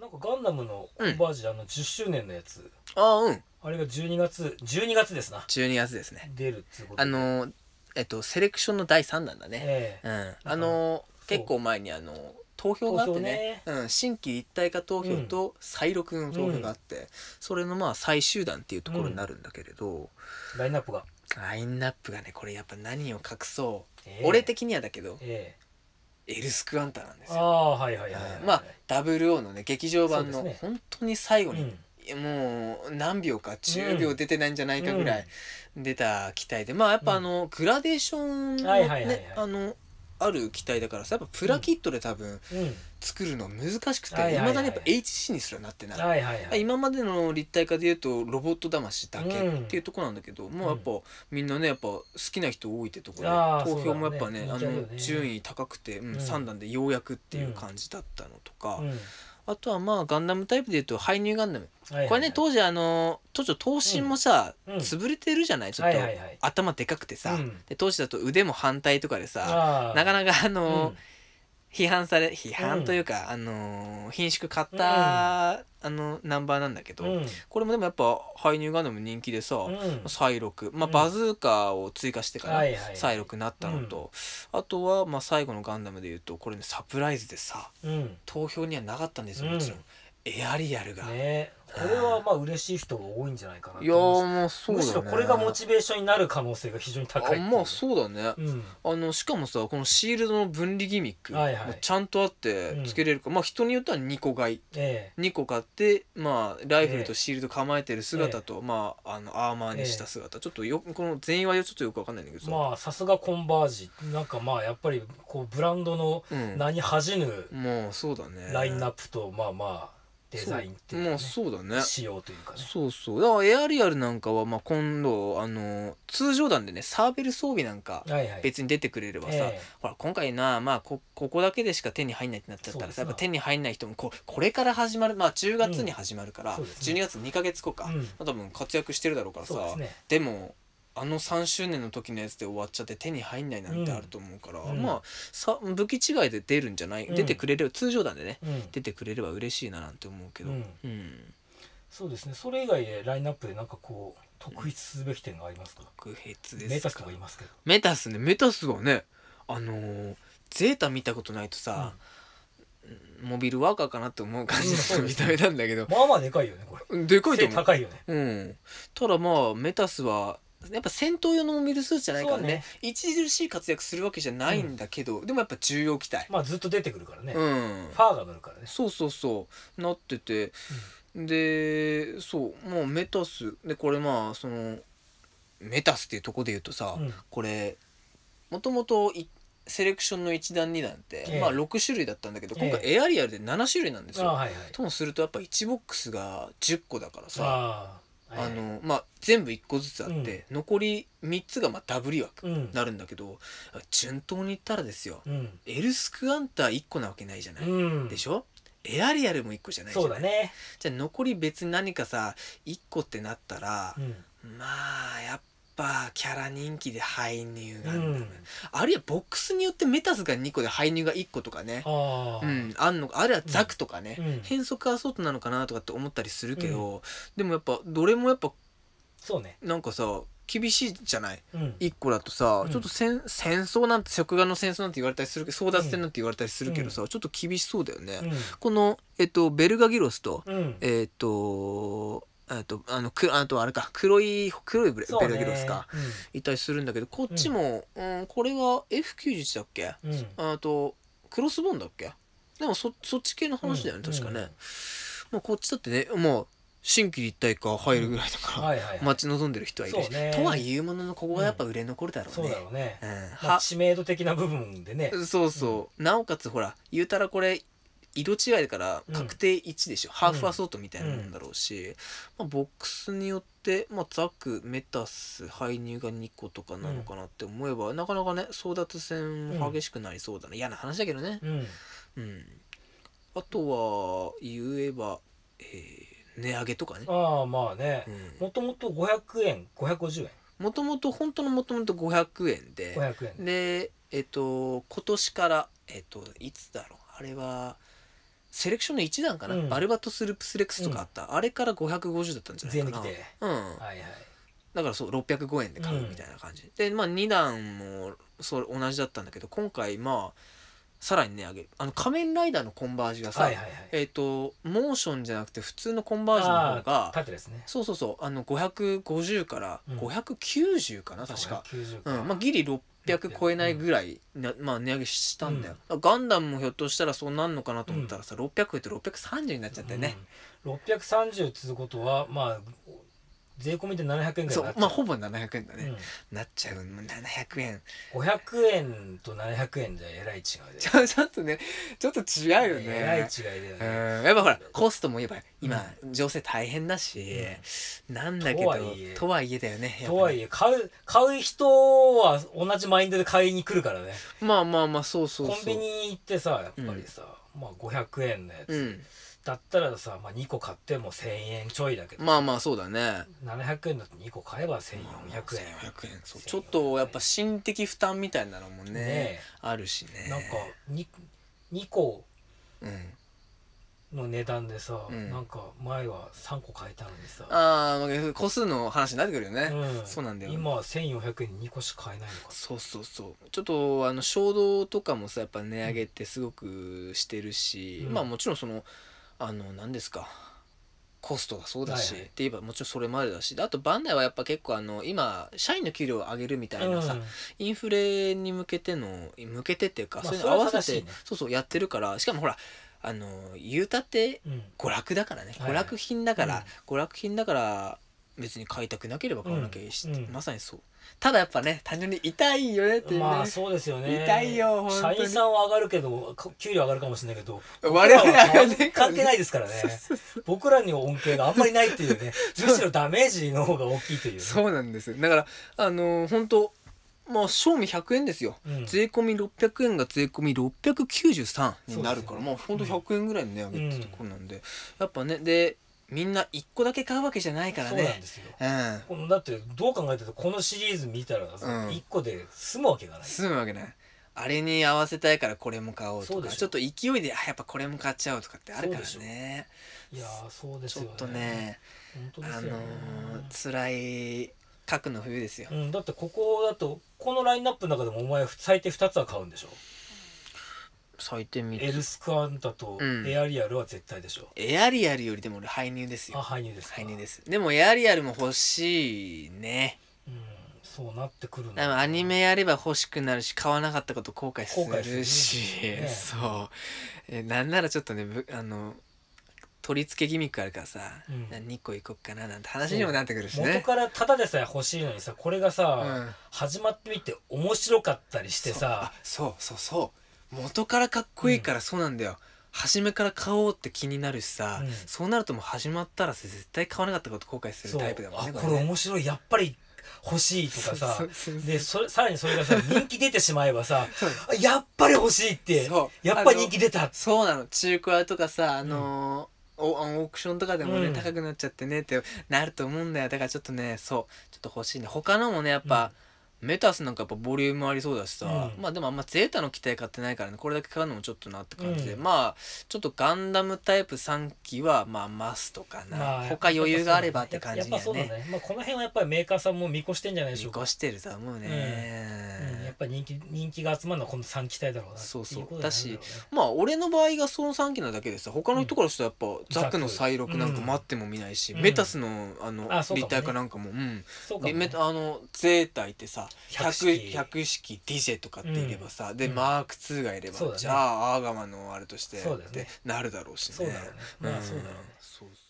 なんかガンダムのコンバージ、あの10周年のやつあうんあれが12月12月ですな12月ですね出るっつことあのえっとセレクションの第3弾だね、えー、うん、あの結構前にあの投票があってね、ね、うん、新規一体化投票と再録の投票があって、うん、それのまあ最終弾っていうところになるんだけれど、うん、ラインナップがラインナップがねこれやっぱ何を隠そう、えー、俺的にはだけど、えーエルスクアンタなんですよ。あはいはいはまあ WO のね劇場版の本当に最後に、ねもう何秒か10秒出てないんじゃないかぐらい出た機体で、まあやっぱあの、グラデーションのね、はいはいはい、あのある機体だからさやっぱプラキットで多分作るの難しくていま、だにやっぱ HC にすらなってないはいはいはい、今までの立体化でいうとロボット魂だけっていうとこなんだけど、うん、もうやっぱみんなねやっぱ好きな人多いってとこで、投票もやっぱね、ね、あの順位高くて、うん、3段でようやくっていう感じだったのとか。うんあとはまあガンダムタイプでいうと「ハイニューガンダム」これね当時あの当時刀身もさ、潰れてるじゃないちょっと、頭でかくてさ、当時だと腕も反対とかでさなかなかあのー、批判され批判というか、あの品種買った、あのナンバーなんだけど、これもでもやっぱハイニューガンダム人気でさ、サイロク、まあ、バズーカを追加してからサイロクになったのと、あとは、まあ、最後のガンダムでいうとこれねサプライズでさ、投票にはなかったんですよもちろん。エアリアルが、ねこれはまあ嬉しい人が多いんじゃないかないやまあそうだ、ね、むしろこれがモチベーションになる可能性が非常に高いあまあそうだね、うん、あのしかもさこのシールドの分離ギミック、はいはい、ちゃんとあってつけれるか、うん、まあ人によっては2個買い、えー、2個買ってまあライフルとシールド構えてる姿と、えー、まああのアーマーにした姿、えー、ちょっとよこの全員はちょっとよくわかんないんだけどさまあさすがコンバージなんかまあやっぱりこうブランドの名に恥じぬ、もうそうだねラインナップとまあまあデザインっていうか、ね、そうだね仕様というかねそうそうだからエアリアルなんかはまあ今度あの通常弾でねサーベル装備なんか別に出てくれればさ、はいはいえー、ほら今回なまあこここだけでしか手に入んないってなっちゃったらさやっぱ手に入んない人もここれから始まるまあ10月に始まるから、うんね、12月2か月後か、うん、多分活躍してるだろうからさで、ねでもあの3周年の時のやつで終わっちゃって手に入んないなんてあると思うから、うんまあさ武器違いで出るんじゃない、うん出てくれれば通常弾でね、うん出てくれれば嬉しいななんて思うけど、ううんそうですねそれ以外でラインナップでなんかこう特筆すべき点がありますか特別でメタすスとか言いますけどメタスねメタスはねあのーゼータ見たことないとさ、モビルワーカーかなって思う感じうの見た目なんだけどまあまあでかいよねこれでかいと思う高いよねうんただまあメタスはやっぱ戦闘用のミルスーツじゃないからねね著しい活躍するわけじゃないんだけど、でもやっぱ重要機体、まあずっと出てくるからね、うんファーが乗るからねそうそうそうなってて、でそうもうメタスでこれまあそのメタスっていうとこで言うとさ、うんこれもともといセレクションの1段2段って、ええまあ、6種類だったんだけど今回エアリアルで7種類なんですよ。はいはいともするとやっぱ1ボックスが10個だからさああのまあ、全部1個ずつあって、うん、残り3つがまあダブリ枠になるんだけど、うん、順当にいったらですよ、うん、エルスクアンター1個なわけないじゃない、でしょエアリアルも1個じゃないじゃない、ね、じゃあ残り別に何かさ1個ってなったら、まあやっぱキャラ人気で配入がある、うん、あるいはボックスによってメタスが2個で配乳が1個とかねあ,、うん、あんのあるいはザクとかね、うん、変則アソートなのかなとかって思ったりするけど、でもやっぱどれもやっぱそうねなんかさ厳しいじゃない、うん、1個だとさ、ちょっと戦戦争なんて食玩の戦争なんて言われたりするけど争奪戦なんて言われたりするけどさ、ちょっと厳しそうだよね、この、えっと、ベルガギロスと、えっとあとあのくあとあれか黒い黒いベルギロスか、いたりするんだけどこっちも、うんこれは F91 だっけ、あとクロスボーンだっけでもそそっち系の話だよね確かね、もうこっちだってねもう新規立体化入るぐらいだから、待ち望んでる人はいるし、とはいうもののここはやっぱ売れ残るだろうね、そうだろうね、うん知名度的な部分でねそうそう、なおかつほら言うたらこれ色違いだから確定1でしょ、うん、ハーフアソートみたいなもんだろうし、うん、まあ、ボックスによって、まあ、ザクメタス配入が2個とかなのかなって思えば、うん、なかなかね争奪戦も激しくなりそうだね、嫌な話だけどね、うんあとは言えば、えー、値上げとかねああまあね、もともと500円550円もともと本当のもともと500円で500円でえっ、ー、と今年からえっ、ー、といつだろうあれはセレクションの一段かな、うんバルバトスループスレックスとかあった、あれから550だったんじゃないかな税抜きでうん、はいはいだからそう605円で買うみたいな感じ、でまあ2段もそれ同じだったんだけど今回まあさらにね上げあの仮面ライダーのコンバージがさ、はいはいはいえっ、とモーションじゃなくて普通のコンバージの方あが縦ですねそうそうそうあの550からうん590かな、確か、90うんまあ、ギリ600 800超えないぐらい、うん、まあ、値上げしたんだよ、うん、ガンダムもひょっとしたらそうなんのかなと思ったらさ、うん、600超えて630になっちゃってね、うん、630っつうことはまあ税込みで700円ぐらいそうまあほぼ700円だね、うん、なっちゃう700円500円と700円じゃえらい違うでちょっとねちょっと違うよねえらい違いだよねうんやっぱほらコストも言えば今、うん、情勢大変だし、うん、なんだけどとはいえだよね、ね、とはいえ買う買う人は同じマインドで買いに来るからねまあまあまあそうそうそうコンビニ行ってさやっぱりさ、まあ500円のやつ、だったらさ、まあ、2個買っても1,000円ちょいだけどまあまあそうだね700円だと2個買えば1400円、まあ、1400円そうちょっとやっぱ心的負担みたいなのもね、ね、あるしねなんか 2, 2個の値段でさ、うん、なんか前は3個買えたのにさ、うん、ああ個数の話になってくるよね、うん、そうなんだよ今は1400円に2個しか買えないのかそうそうそうちょっとあの衝動とかもさやっぱ値上げってすごくしてるし、まあもちろんそのあの何ですかコストがそうだし、はいはい、って言えばもちろんそれまでだしあとバンダイはやっぱ結構あの今社員の給料を上げるみたいなさ、うん、インフレに向けての向けてっていうか、まあ、そういうの合わせて、ね、そうそうやってるからしかもほらあの言うたって娯楽だからね、うん、娯楽品だから、はいはい、娯楽品だから別に買いたくなければ買わなきゃいいし、うんまさにそうただやっぱね単純に痛いよねっていうね、まあそうですよね痛いよ本当社員さんは上がるけど給料上がるかもしれないけど我々は上がないからね関係ないですからね僕らには恩恵があんまりないっていうねむしろダメージの方が大きいというね、そうなんですだからあのー本当まあ賞味100円ですよ、うん税込み600円が税込み693になるから、もう本当100円ぐらいの値上げってところなんで、やっぱねでみんな一個だけ買うわけじゃないからねそうなんですよ、うん、このだってどう考えてもこのシリーズ見たら一個で済むわけがない済むわけないあれに合わせたいからこれも買おうとかちょっと勢いであやっぱこれも買っちゃおうとかってあるからねいやそうですよねちょっとねねあのー、辛い核の冬ですよ、うん、だってここだとこのラインナップの中でもお前最低2つは買うんでしょ採点エルスクアンタとエアリアルは絶対でしょ、エアリアルよりでも俺排入ですよあ排入です排入ですでもエアリアルも欲しいねうんそうなってくるでもアニメやれば欲しくなるし買わなかったこと後悔するし、ね、そうえなんならちょっとねあの取り付けギミックあるからさ、うん、何個いこっかななんて話にもなってくるしね元からただでさえ欲しいのにさこれがさ、うん、始まってみて面白かったりしてさそうそうそう元からかっこいいからそうなんだよ、うん、初めから買おうって気になるしさ、うん、そうなるとも始まったら絶対買わなかったこと後悔するタイプだもんねこれ面白いやっぱり欲しいとかさでそれさらにそれがさ 人気出てしまえばさやっぱり欲しいってやっぱ人気出たそうなの中古屋とかさあのー、うん、オークションとかでもね、高くなっちゃってねってなると思うんだよだからちょっとねそうちょっと欲しいね他のもねやっぱ、うんメタスなんかやっぱボリュームありそうだしさ、うん、まあでもあんまゼータの機体買ってないからねこれだけ買うのもちょっとなって感じで、うん、まあちょっとガンダムタイプ3機はまあマストかな、まあ、他余裕があればって感じでねやっぱそうだね、まあ、この辺はやっぱりメーカーさんも見越してんじゃないでしょうか見越してると思うね、うん、やっぱ人気人気が集まるのはこの3機体だろうなそうそう、ね、だしまあ俺の場合がその3機なだけでさ他の人からしたらやっぱ、ザクの再録なんか待っても見ないし、メタスのあの立体化なんかもうんそうかあのゼータいてさ 100, 式ディジェとかっていればさ、うん、で、うん、マーク2がいれば、ね、じゃあアーガマのあれとしてってなるだろうしね。そうだろうね。まあそうだろうね。そうそう